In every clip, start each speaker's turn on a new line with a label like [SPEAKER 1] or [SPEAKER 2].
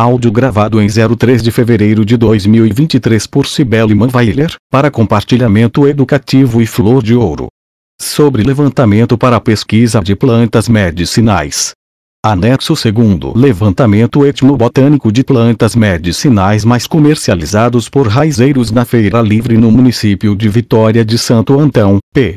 [SPEAKER 1] Áudio gravado em 03 de fevereiro de 2023 por Cibele Manweiler, para compartilhamento educativo e flor de ouro. Sobre levantamento para pesquisa de plantas medicinais. Anexo 2 Levantamento etnobotânico de plantas medicinais mais comercializados por raizeiros na Feira Livre no município de Vitória de Santo Antão, P.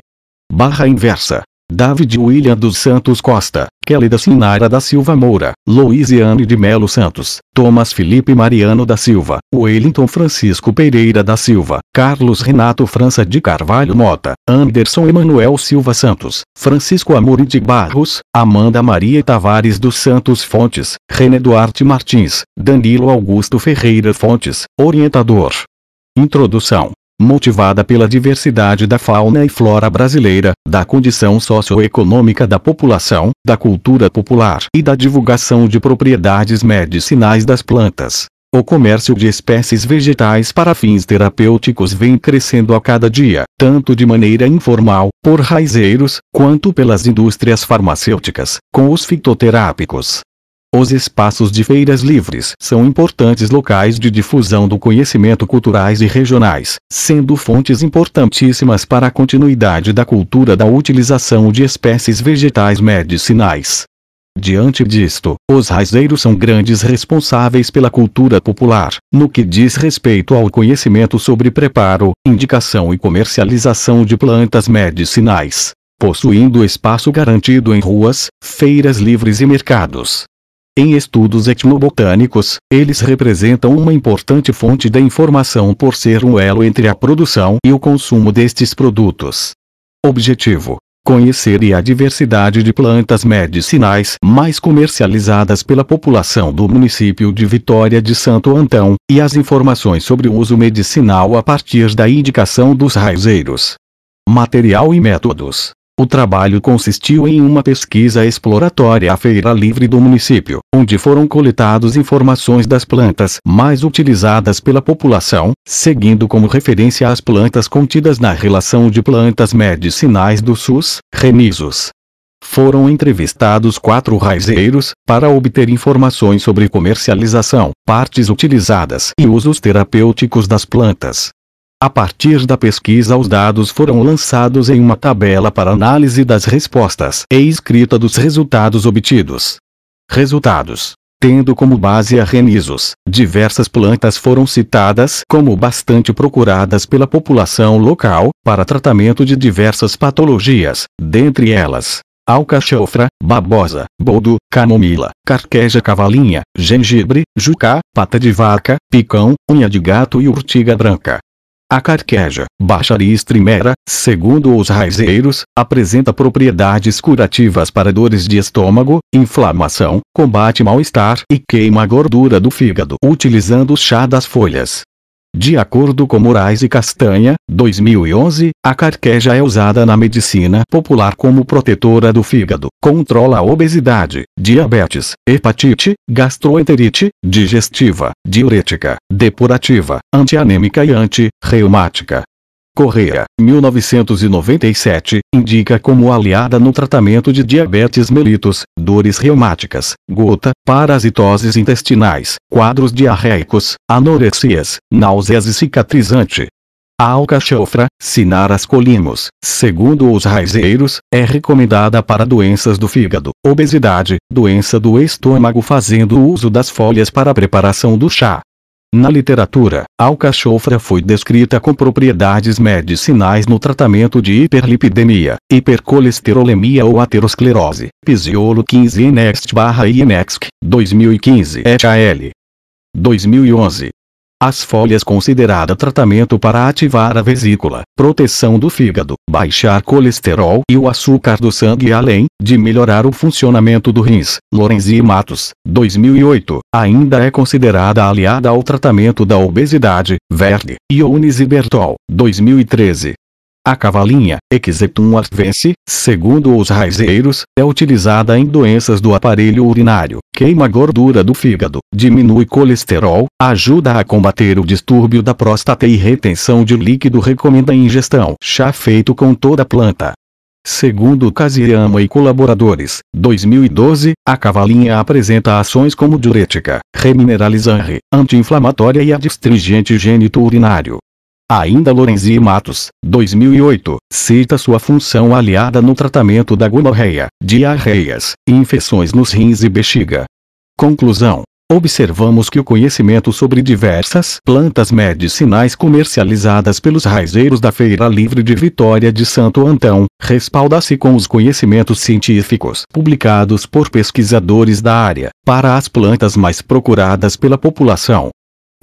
[SPEAKER 1] Barra inversa. David William dos Santos Costa, Kélida Sinara da Silva Moura, Louisiane de Melo Santos, Thomas Felipe Mariano da Silva, Wellington Francisco Pereira da Silva, Carlos Renato França de Carvalho Mota, Anderson Emanuel Silva Santos, Francisco Amorim de Barros, Amanda Maria Tavares dos Santos Fontes, René Duarte Martins, Danilo Augusto Ferreira Fontes, Orientador. Introdução motivada pela diversidade da fauna e flora brasileira, da condição socioeconômica da população, da cultura popular e da divulgação de propriedades medicinais das plantas. O comércio de espécies vegetais para fins terapêuticos vem crescendo a cada dia, tanto de maneira informal, por raizeiros, quanto pelas indústrias farmacêuticas, com os fitoterápicos. Os espaços de feiras livres são importantes locais de difusão do conhecimento culturais e regionais, sendo fontes importantíssimas para a continuidade da cultura da utilização de espécies vegetais medicinais. Diante disto, os raizeiros são grandes responsáveis pela cultura popular, no que diz respeito ao conhecimento sobre preparo, indicação e comercialização de plantas medicinais, possuindo espaço garantido em ruas, feiras livres e mercados. Em estudos etnobotânicos, eles representam uma importante fonte de informação por ser um elo entre a produção e o consumo destes produtos. Objetivo: conhecer e a diversidade de plantas medicinais mais comercializadas pela população do município de Vitória de Santo Antão, e as informações sobre o uso medicinal a partir da indicação dos raizeiros. Material e métodos o trabalho consistiu em uma pesquisa exploratória à feira livre do município, onde foram coletadas informações das plantas mais utilizadas pela população, seguindo como referência as plantas contidas na relação de plantas medicinais do SUS, Renisos Foram entrevistados quatro raizeiros, para obter informações sobre comercialização, partes utilizadas e usos terapêuticos das plantas. A partir da pesquisa, os dados foram lançados em uma tabela para análise das respostas e escrita dos resultados obtidos. Resultados Tendo como base a renisos, diversas plantas foram citadas como bastante procuradas pela população local para tratamento de diversas patologias, dentre elas alcachofra, babosa, boldo, camomila, carqueja cavalinha, gengibre, jucá, pata de vaca, picão, unha de gato e urtiga branca. A carqueja, Bacharis estrimera, segundo os raizeiros, apresenta propriedades curativas para dores de estômago, inflamação, combate mal-estar e queima a gordura do fígado utilizando o chá das folhas. De acordo com Moraes e Castanha, 2011, a carqueja é usada na medicina popular como protetora do fígado, controla a obesidade, diabetes, hepatite, gastroenterite, digestiva, diurética, depurativa, antianêmica e anti-reumática. Correia, 1997, indica como aliada no tratamento de diabetes mellitus, dores reumáticas, gota, parasitoses intestinais, quadros diarreicos, anorexias, náuseas e cicatrizante. A alcachofra, Sinaras colimus, segundo os raizeiros, é recomendada para doenças do fígado, obesidade, doença do estômago fazendo uso das folhas para a preparação do chá. Na literatura, a alcachofra foi descrita com propriedades medicinais no tratamento de hiperlipidemia, hipercolesterolemia ou aterosclerose. Pisiolo 15 Next barra INEXC, 2015 ETAL. 2011 as folhas considerada tratamento para ativar a vesícula, proteção do fígado, baixar colesterol e o açúcar do sangue além de melhorar o funcionamento do rins. Lorenzi e Matos, 2008, ainda é considerada aliada ao tratamento da obesidade, Verde, Iones e Bertol, 2013. A cavalinha, Exetum arvense, segundo os raizeiros, é utilizada em doenças do aparelho urinário, queima gordura do fígado, diminui colesterol, ajuda a combater o distúrbio da próstata e retenção de líquido recomenda ingestão chá feito com toda a planta. Segundo Casirama e colaboradores, 2012, a cavalinha apresenta ações como diurética, remineralizante, anti-inflamatória e adstringente gênito urinário, Ainda Lorenzi Matos, 2008, cita sua função aliada no tratamento da gonorreia, diarreias, infecções nos rins e bexiga. Conclusão. Observamos que o conhecimento sobre diversas plantas medicinais comercializadas pelos raizeiros da Feira Livre de Vitória de Santo Antão respalda-se com os conhecimentos científicos publicados por pesquisadores da área para as plantas mais procuradas pela população.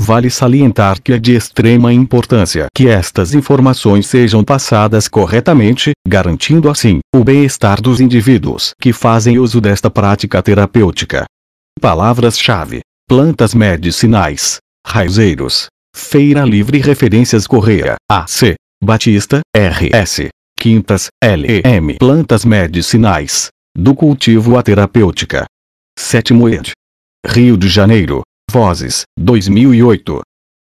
[SPEAKER 1] Vale salientar que é de extrema importância que estas informações sejam passadas corretamente, garantindo assim o bem-estar dos indivíduos que fazem uso desta prática terapêutica. Palavras-chave: plantas medicinais, raizeiros, Feira Livre Referências Correia, AC, Batista, RS, Quintas, LM Plantas Medicinais, do cultivo à terapêutica. Sétimo ed. Rio de Janeiro, Vozes, 2008.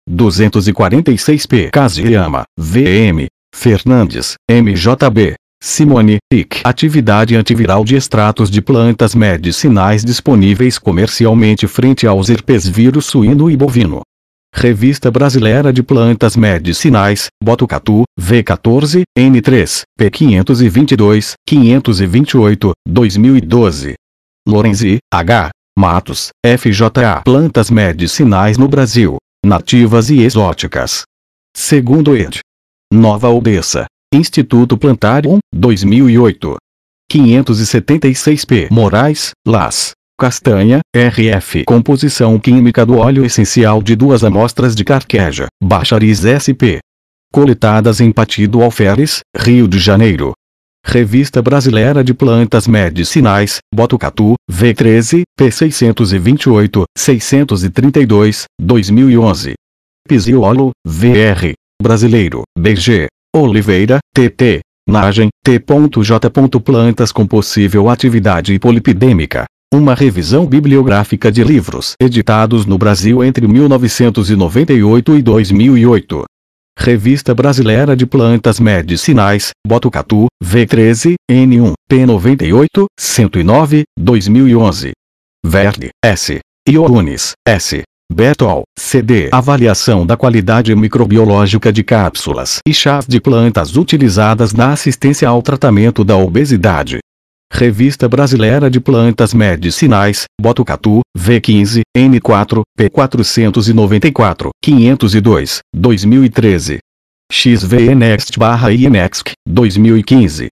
[SPEAKER 1] 246p. Kaziyama, VM. Fernandes, MJB. Simone, IC. Atividade antiviral de extratos de plantas medicinais disponíveis comercialmente frente aos herpes vírus suíno e bovino. Revista Brasileira de Plantas Medicinais, Botucatu, V14, N3, P522, 528, 2012. Lorenzi, H matos, FJA plantas medicinais no Brasil, nativas e exóticas. Segundo ED. Nova Odessa, Instituto Plantarium, 2008. 576p Moraes, Las, Castanha, RF Composição química do óleo essencial de duas amostras de carqueja, Bacharis SP. Coletadas em Patido Alferes, Rio de Janeiro. Revista Brasileira de Plantas Medicinais, Botucatu, V13, P628, 632, 2011. Pisiolo, VR. Brasileiro, BG. Oliveira, TT. Nagem, T.J. Plantas com possível atividade polipidêmica. Uma revisão bibliográfica de livros editados no Brasil entre 1998 e 2008. Revista Brasileira de Plantas Medicinais, Botucatu, V13, N1, P98, 109, 2011. Verde, S. Iorunes, S. Bertol, CD. Avaliação da qualidade microbiológica de cápsulas e chás de plantas utilizadas na assistência ao tratamento da obesidade. Revista Brasileira de Plantas Medicinais, Botucatu, V15, N4, P494, 502, 2013. XVNext Next barra INEXC, 2015.